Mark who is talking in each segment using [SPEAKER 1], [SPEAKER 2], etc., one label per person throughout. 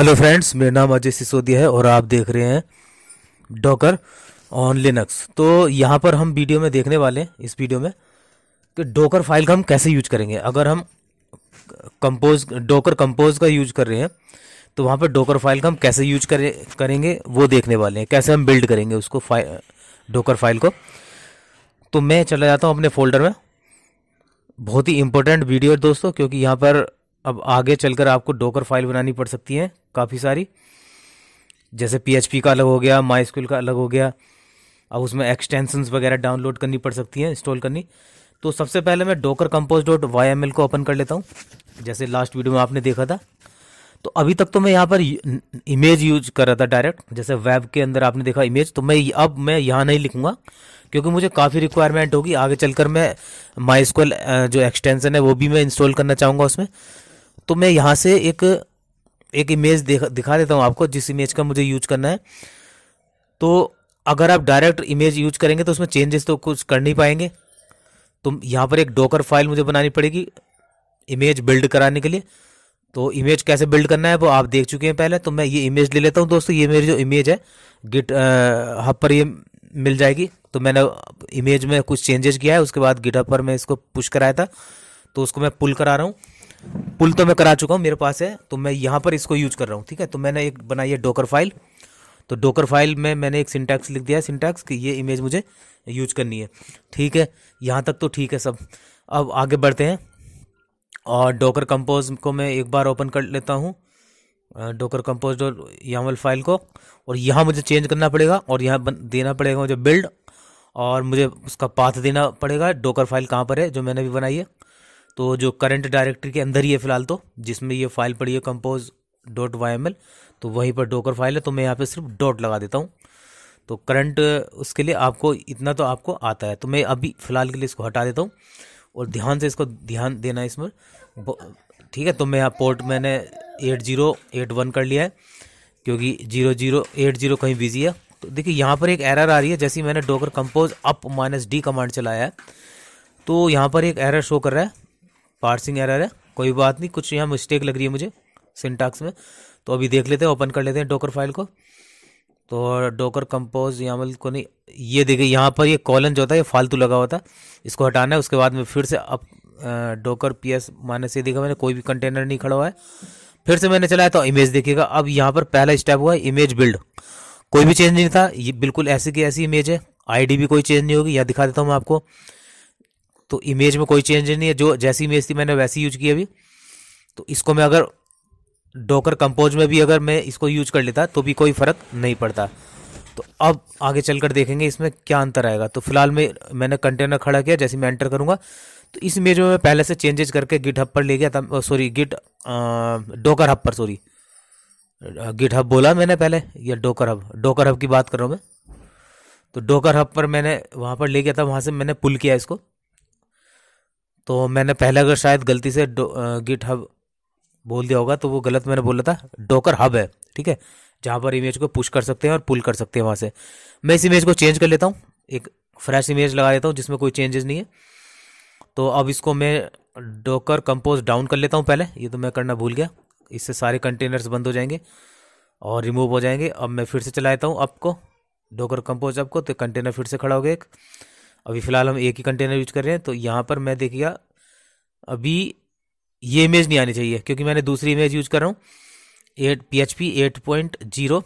[SPEAKER 1] hello friends मेरा नाम अजय सिसोदिया है और आप देख रहे हैं डॉकर ऑन लिनक्स तो यहाँ पर हम वीडियो में देखने वाले हैं इस वीडियो में कि डॉकर फाइल का हम कैसे यूज करेंगे अगर हम कंपोज डॉकर कंपोज का यूज कर रहे हैं तो वहाँ पर डॉकर फाइल का हम कैसे यूज करे, करेंगे वो देखने वाले हैं कैसे हम बिल्ड करेंगे उसको फाइल डॉकर फाइल को तो मैं चला जाता हूँ अपने फोल्डर में बहुत ही इंपॉर्टेंट वीडियो है दोस्तों क्योंकि यहाँ पर अब आगे चलकर आपको डोकर फाइल बनानी पड़ सकती है काफ़ी सारी जैसे पी का अलग हो गया माई का अलग हो गया अब उसमें एक्सटेंशंस वगैरह डाउनलोड करनी पड़ सकती हैं इंस्टॉल करनी तो सबसे पहले मैं Docker compose dot Y M L को ओपन कर लेता हूँ जैसे लास्ट वीडियो में आपने देखा था तो अभी तक तो मैं यहाँ पर इमेज यूज कर रहा था डायरेक्ट जैसे वेब के अंदर आपने देखा इमेज तो मैं अब मैं यहाँ नहीं लिखूंगा क्योंकि मुझे काफ़ी रिक्वायरमेंट होगी आगे चलकर मैं माई जो एक्सटेंसन है वो भी मैं इंस्टॉल करना चाहूँगा उसमें तो मैं यहाँ से एक एक इमेज दिखा दिखा देता हूँ आपको जिस इमेज का मुझे यूज करना है तो अगर आप डायरेक्ट इमेज यूज करेंगे तो उसमें चेंजेस तो कुछ कर नहीं पाएंगे तो यहाँ पर एक डॉकर फाइल मुझे बनानी पड़ेगी इमेज बिल्ड कराने के लिए तो इमेज कैसे बिल्ड करना है वो आप देख चुके हैं पहले तो मैं ये इमेज ले लेता हूँ दोस्तों ये मेरी जो इमेज है गिट हब पर ये मिल जाएगी तो मैंने इमेज में कुछ चेंजेस किया है उसके बाद गिटहब पर मैं इसको पुश कराया था तो उसको मैं पुल करा रहा हूँ पुल तो मैं करा चुका हूँ मेरे पास है तो मैं यहाँ पर इसको यूज कर रहा हूँ ठीक है तो मैंने एक बनाई है डोकर फाइल तो डोकर फाइल में मैंने एक सिंटैक्स लिख दिया है सिंटैक्स कि ये इमेज मुझे यूज करनी है ठीक है यहाँ तक तो ठीक है सब अब आगे बढ़ते हैं और डोकर कंपोज को मैं एक बार ओपन कर लेता हूँ Docker compose dot YAML file को और यहाँ मुझे चेंज करना पड़ेगा और यहाँ देना पड़ेगा मुझे बिल्ड और मुझे उसका पाथ देना पड़ेगा डोकर फाइल कहाँ पर है जो मैंने भी बनाई है तो जो करंट डायरेक्टरी के अंदर ही है फिलहाल तो जिसमें ये फाइल पड़ी है compose dot Y M L तो वहीं पर डोकर फाइल है तो मैं यहाँ पे सिर्फ डॉट लगा देता हूँ तो करंट उसके लिए आपको इतना तो आपको आता है तो मैं अभी फ़िलहाल के लिए इसको हटा देता हूँ और ध्यान से इसको ध्यान देना है इसमें ठीक है तो मैं यहाँ पोर्ट मैंने एट जीरो एट वन कर लिया है क्योंकि जीरो जीरो एट जीरो कहीं बिजी है तो देखिए यहाँ पर एक एरर आ रही है जैसे मैंने Docker compose up minus d command चलाया है तो यहाँ पर एक एरर शो कर रहा है पार्सिंग एरर है कोई बात नहीं कुछ यहाँ मिस्टेक लग रही है मुझे सिंटैक्स में तो अभी देख लेते हैं ओपन कर लेते हैं डोकर फाइल को तो डोकर कंपोज यामल को नहीं ये देखिए यहाँ पर ये कॉलन जो होता है ये फालतू लगा हुआ था इसको हटाना है उसके बाद में फिर से अब डोकर पी एस माने से देखा मैंने कोई भी कंटेनर नहीं खड़ा हुआ है फिर से मैंने चलाया तो इमेज देखिएगा अब यहाँ पर पहला स्टेप हुआ है इमेज बिल्ड कोई भी चेंज नहीं था ये बिल्कुल ऐसी की ऐसी इमेज है आईडी भी कोई चेंज नहीं होगी यहाँ दिखा देता हूँ मैं आपको तो इमेज में कोई चेंज नहीं है जो जैसी इमेज थी मैंने वैसी यूज की अभी तो इसको मैं अगर डॉकर कंपोज में भी अगर मैं इसको यूज कर लेता तो भी कोई फ़र्क नहीं पड़ता तो अब आगे चलकर देखेंगे इसमें क्या अंतर आएगा तो फिलहाल मैं मैंने कंटेनर खड़ा किया जैसे मैं एंटर करूँगा तो इस इमेज में मैं पहले से चेंजेस करके गिट हब पर ले गया था सॉरी गिट डोकर हब पर सॉरी गिट हब बोला मैंने पहले या डोकर हब डोकर हब की बात कर रहा हूँ मैं तो डोकर हब पर मैंने वहाँ पर ले गया था वहाँ से मैंने पुल किया इसको तो मैंने पहले अगर शायद गलती से गिट हब बोल दिया होगा तो वो गलत मैंने बोला था डोकर हब है ठीक है जहाँ पर इमेज को पुश कर सकते हैं और पुल कर सकते हैं वहाँ से मैं इस इमेज को चेंज कर लेता हूँ एक फ्रेश इमेज लगा देता हूँ जिसमें कोई चेंजेस नहीं है तो अब इसको मैं डोकर कंपोज डाउन कर लेता हूँ पहले ये तो मैं करना भूल गया इससे सारे कंटेनर्स बंद हो जाएंगे और रिमूव हो जाएंगे अब मैं फिर से चला देता हूँ आपको डोकर कंपोज आपको तो कंटेनर फिर से खड़ा हो गया एक अभी फ़िलहाल हम एक ही कंटेनर यूज कर रहे हैं तो यहाँ पर मैं देखिएगा अभी ये इमेज नहीं आनी चाहिए क्योंकि मैंने दूसरी इमेज यूज कर रहा हूँ at P H P eight point zero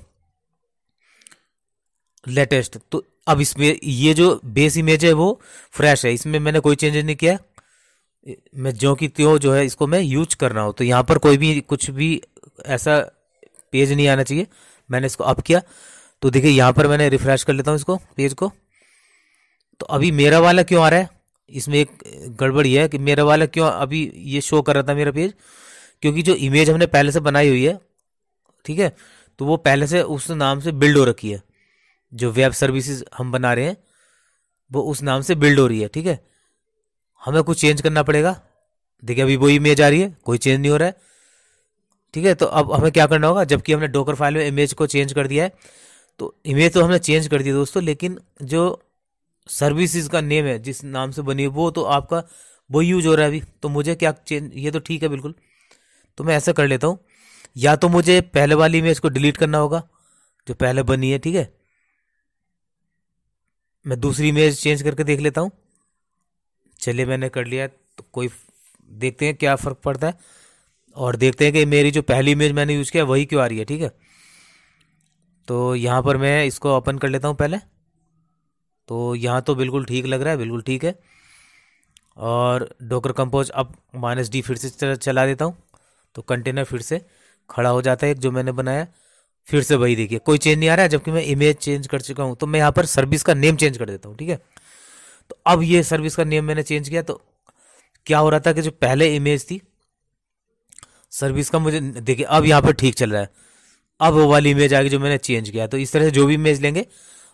[SPEAKER 1] latest तो अब इसमें ये जो बेस इमेज है वो फ्रेश है इसमें मैंने कोई चेंजेस नहीं किया मैं जो कि त्यों जो है इसको मैं यूज कर रहा हूँ तो यहाँ पर कोई भी कुछ भी ऐसा पेज नहीं आना चाहिए मैंने इसको अप किया तो देखिए यहाँ पर मैंने रिफ्रेश कर लेता हूँ इसको पेज को तो अभी मेरा वाला क्यों आ रहा है इसमें एक गड़बड़ी है कि मेरा वाला क्यों अभी ये शो कर रहा था मेरा पेज क्योंकि जो इमेज हमने पहले से बनाई हुई है ठीक है तो वो पहले से उस नाम से बिल्ड हो रखी है जो वेब सर्विसेज हम बना रहे हैं वो उस नाम से बिल्ड हो रही है ठीक है हमें कुछ चेंज करना पड़ेगा देखिए अभी वो इमेज आ रही है कोई चेंज नहीं हो रहा है ठीक है तो अब हमें क्या करना होगा जबकि हमने डोकर फाइल में इमेज को चेंज कर दिया है तो इमेज तो हमने चेंज कर दी दोस्तों लेकिन जो सर्विसेज का नेम है जिस नाम से बनी है वो तो आपका वो यूज हो रहा है अभी तो मुझे क्या चेंज ये तो ठीक है बिल्कुल तो मैं ऐसा कर लेता हूँ या तो मुझे पहले वाली में इसको डिलीट करना होगा जो पहले बनी है ठीक है मैं दूसरी इमेज चेंज करके देख लेता हूँ चलिए मैंने कर लिया तो कोई देखते हैं क्या फ़र्क पड़ता है और देखते हैं कि मेरी जो पहली इमेज मैंने यूज़ किया वही क्यों आ रही है ठीक है तो यहाँ पर मैं इसको ओपन कर लेता हूँ पहले तो यहाँ तो बिल्कुल ठीक लग रहा है बिल्कुल ठीक है और Docker compose up minus d फिर से चला देता हूँ तो कंटेनर फिर से खड़ा हो जाता है जो मैंने बनाया फिर से वही देखिए कोई चेंज नहीं आ रहा है जबकि मैं इमेज चेंज कर चुका हूँ तो मैं यहाँ पर सर्विस का नेम चेंज कर देता हूँ ठीक है तो अब ये सर्विस का नेम मैंने चेंज किया तो क्या हो रहा था कि जो पहले इमेज थी सर्विस का मुझे देखिए अब यहाँ पर ठीक चल रहा है अब वो वाली इमेज आ गई जो मैंने चेंज किया तो इस तरह से जो भी इमेज लेंगे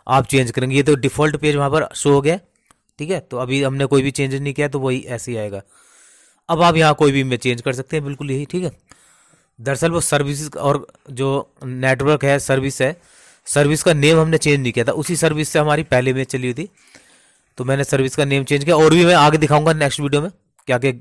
[SPEAKER 1] आप चेंज करेंगे ये तो डिफ़ॉल्ट पेज वहाँ पर शो हो गया ठीक है तो अभी हमने कोई भी चेंज नहीं किया तो वही ऐसे ही आएगा अब आप यहाँ कोई भी इमेज चेंज कर सकते हैं बिल्कुल यही ठीक है दरअसल वो सर्विस और जो नेटवर्क है सर्विस है सर्विस का नेम हमने चेंज नहीं किया था उसी सर्विस से हमारी पहले इमेज चली हुई थी तो मैंने सर्विस का नेम चेंज किया और भी मैं आगे दिखाऊंगा नेक्स्ट वीडियो में क्या क्या